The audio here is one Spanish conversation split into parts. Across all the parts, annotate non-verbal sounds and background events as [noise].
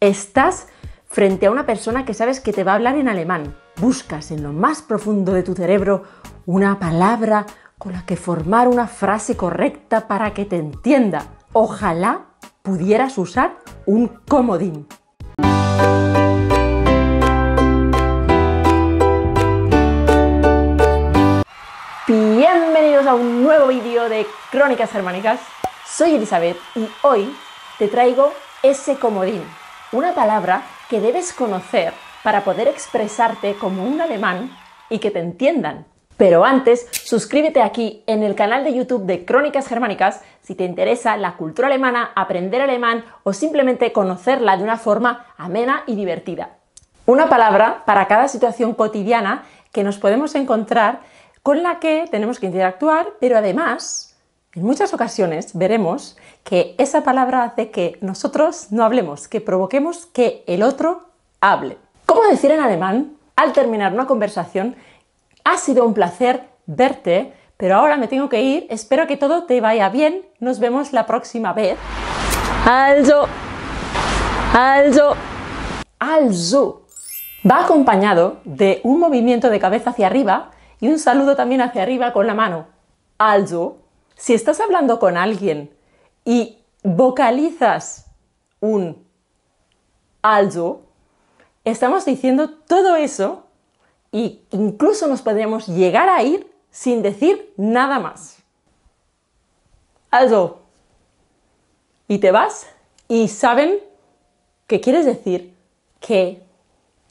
Estás frente a una persona que sabes que te va a hablar en alemán. Buscas en lo más profundo de tu cerebro una palabra con la que formar una frase correcta para que te entienda. Ojalá pudieras usar un comodín. bienvenidos a un nuevo vídeo de Crónicas Germánicas. Soy Elizabeth y hoy te traigo ese comodín, una palabra que debes conocer para poder expresarte como un alemán y que te entiendan. Pero antes, suscríbete aquí en el canal de YouTube de Crónicas Germánicas si te interesa la cultura alemana, aprender alemán o simplemente conocerla de una forma amena y divertida. Una palabra para cada situación cotidiana que nos podemos encontrar con la que tenemos que interactuar, pero además, en muchas ocasiones veremos que esa palabra hace que nosotros no hablemos, que provoquemos que el otro hable. ¿Cómo decir en alemán, al terminar una conversación, ha sido un placer verte, pero ahora me tengo que ir, espero que todo te vaya bien, nos vemos la próxima vez. Also, also, also. Va acompañado de un movimiento de cabeza hacia arriba y un saludo también hacia arriba con la mano. Alzo, si estás hablando con alguien y vocalizas un alzo, estamos diciendo todo eso e incluso nos podríamos llegar a ir sin decir nada más. Alzo. Y te vas y saben que quieres decir que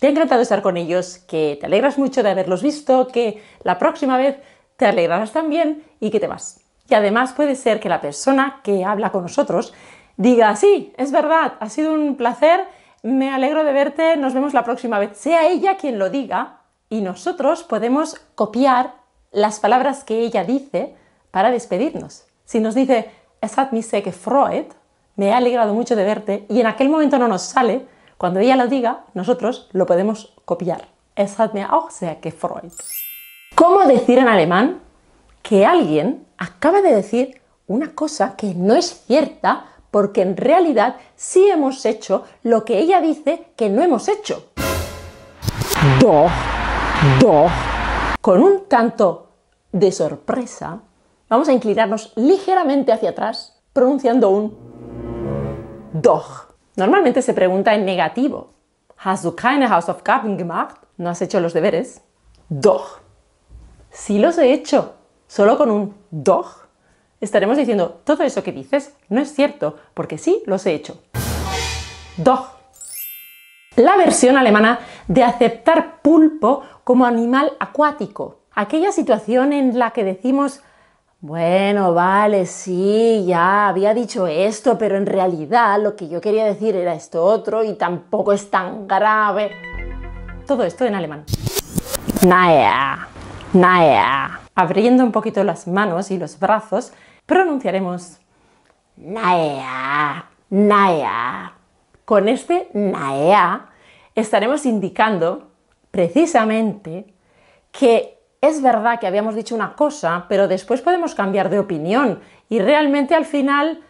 te ha encantado estar con ellos, que te alegras mucho de haberlos visto, que la próxima vez te alegrarás también y que te vas. Y además puede ser que la persona que habla con nosotros diga, sí, es verdad, ha sido un placer, me alegro de verte, nos vemos la próxima vez. Sea ella quien lo diga y nosotros podemos copiar las palabras que ella dice para despedirnos. Si nos dice, es hat que Freud me ha alegrado mucho de verte, y en aquel momento no nos sale, cuando ella lo diga, nosotros lo podemos copiar. Es hat mir auch sehr gefreut. ¿Cómo decir en alemán que alguien acaba de decir una cosa que no es cierta porque en realidad sí hemos hecho lo que ella dice que no hemos hecho? Doch, doch. Con un tanto de sorpresa, vamos a inclinarnos ligeramente hacia atrás pronunciando un doch. Normalmente se pregunta en negativo. ¿Has du keine Hausaufgaben gemacht? ¿No has hecho los deberes? Doch. Si los he hecho. Solo con un doch estaremos diciendo todo eso que dices no es cierto, porque sí los he hecho. Doch. La versión alemana de aceptar pulpo como animal acuático. Aquella situación en la que decimos bueno, vale, sí, ya había dicho esto, pero en realidad lo que yo quería decir era esto otro y tampoco es tan grave. Todo esto en alemán. Naea, Naea. Abriendo un poquito las manos y los brazos, pronunciaremos Naea, Naea. Con este Naea estaremos indicando precisamente que es verdad que habíamos dicho una cosa, pero después podemos cambiar de opinión y realmente al final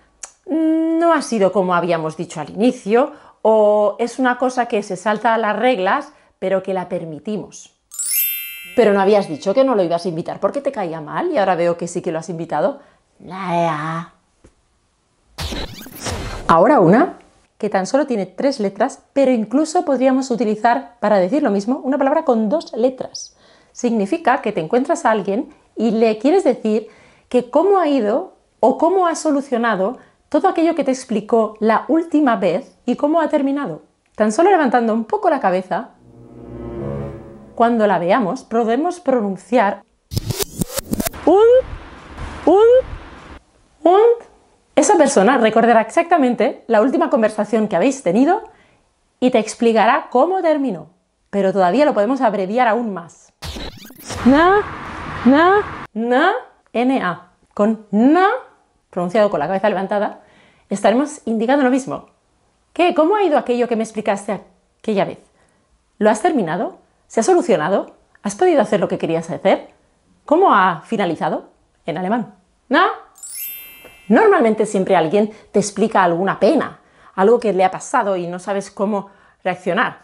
mm, no ha sido como habíamos dicho al inicio o es una cosa que se salta a las reglas, pero que la permitimos. Pero no habías dicho que no lo ibas a invitar porque te caía mal y ahora veo que sí que lo has invitado. Ahora una que tan solo tiene tres letras, pero incluso podríamos utilizar para decir lo mismo una palabra con dos letras significa que te encuentras a alguien y le quieres decir que cómo ha ido o cómo ha solucionado todo aquello que te explicó la última vez y cómo ha terminado. Tan solo levantando un poco la cabeza, cuando la veamos, podemos pronunciar un, un, un. Esa persona recordará exactamente la última conversación que habéis tenido y te explicará cómo terminó, pero todavía lo podemos abreviar aún más na, na, na, na. Con na, pronunciado con la cabeza levantada, estaremos indicando lo mismo. ¿Qué? ¿Cómo ha ido aquello que me explicaste aquella vez? ¿Lo has terminado? ¿Se ha solucionado? ¿Has podido hacer lo que querías hacer? ¿Cómo ha finalizado? En alemán. Na. Normalmente siempre alguien te explica alguna pena, algo que le ha pasado y no sabes cómo reaccionar.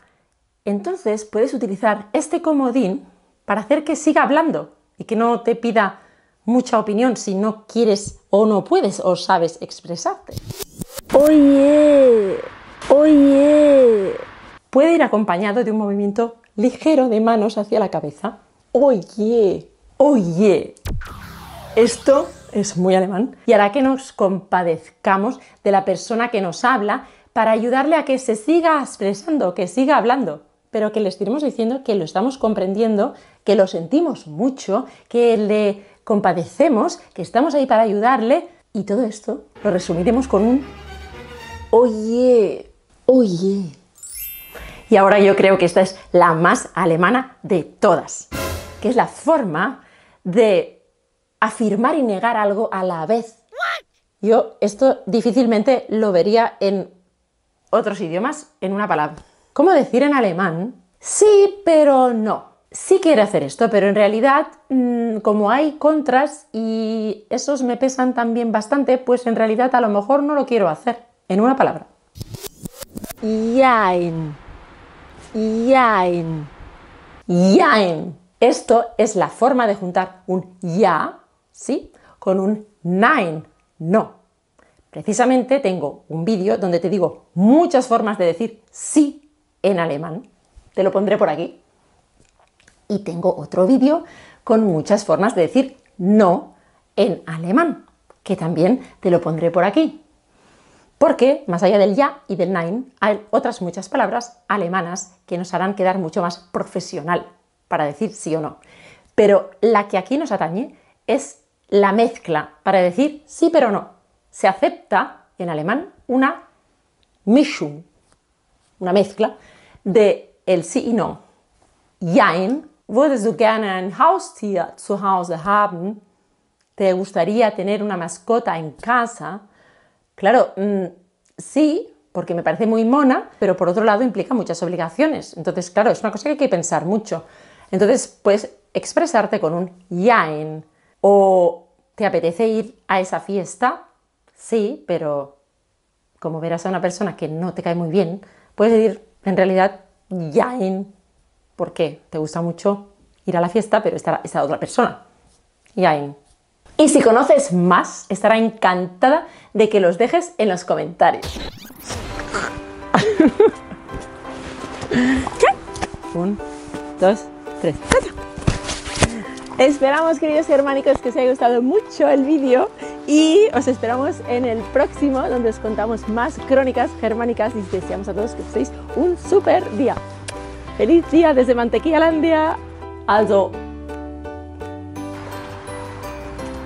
Entonces puedes utilizar este comodín para hacer que siga hablando y que no te pida mucha opinión si no quieres o no puedes o sabes expresarte. Oye, oye. Puede ir acompañado de un movimiento ligero de manos hacia la cabeza. Oye, oye. Esto es muy alemán y hará que nos compadezcamos de la persona que nos habla para ayudarle a que se siga expresando, que siga hablando pero que le estemos diciendo que lo estamos comprendiendo, que lo sentimos mucho, que le compadecemos, que estamos ahí para ayudarle y todo esto lo resumiremos con un oye, oye. Y ahora yo creo que esta es la más alemana de todas, que es la forma de afirmar y negar algo a la vez. Yo esto difícilmente lo vería en otros idiomas en una palabra. ¿Cómo decir en alemán, sí, pero no. Sí quiero hacer esto, pero en realidad, mm, como hay contras y esos me pesan también bastante, pues en realidad a lo mejor no lo quiero hacer. En una palabra. Jaen. Jaen. Jaen. Esto es la forma de juntar un ya, ¿sí? Con un nein, no. Precisamente tengo un vídeo donde te digo muchas formas de decir sí en alemán. Te lo pondré por aquí. Y tengo otro vídeo con muchas formas de decir no en alemán, que también te lo pondré por aquí. Porque, más allá del ya y del nein, hay otras muchas palabras alemanas que nos harán quedar mucho más profesional para decir sí o no. Pero la que aquí nos atañe es la mezcla para decir sí pero no. Se acepta en alemán una Mischung, una mezcla de el sí y no. ¿Yain? gerne Haustier zu Hause ¿Te gustaría tener una mascota en casa? Claro, mm, sí, porque me parece muy mona, pero por otro lado implica muchas obligaciones. Entonces, claro, es una cosa que hay que pensar mucho. Entonces, puedes expresarte con un yain. O ¿te apetece ir a esa fiesta? Sí, pero como verás a una persona que no te cae muy bien, Puedes decir, en realidad, ya porque Te gusta mucho ir a la fiesta, pero estará esa otra persona. Ya Y si conoces más, estará encantada de que los dejes en los comentarios. [laughs] ¿Qué? Un, dos, tres. Esperamos, queridos germánicos, que os haya gustado mucho el vídeo y os esperamos en el próximo, donde os contamos más crónicas germánicas y deseamos a todos que estéis un super día. ¡Feliz día desde Mantequilla Landia, Also,